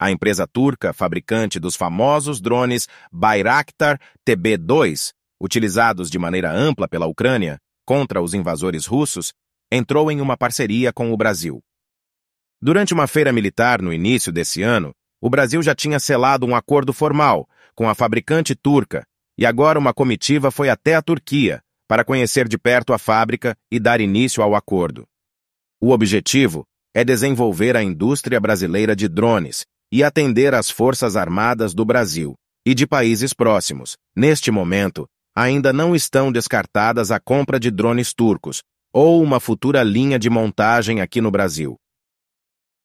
A empresa turca, fabricante dos famosos drones Bayraktar TB2, utilizados de maneira ampla pela Ucrânia contra os invasores russos, entrou em uma parceria com o Brasil. Durante uma feira militar no início desse ano, o Brasil já tinha selado um acordo formal com a fabricante turca, e agora uma comitiva foi até a Turquia para conhecer de perto a fábrica e dar início ao acordo. O objetivo é desenvolver a indústria brasileira de drones e atender às Forças Armadas do Brasil e de países próximos. Neste momento, ainda não estão descartadas a compra de drones turcos ou uma futura linha de montagem aqui no Brasil.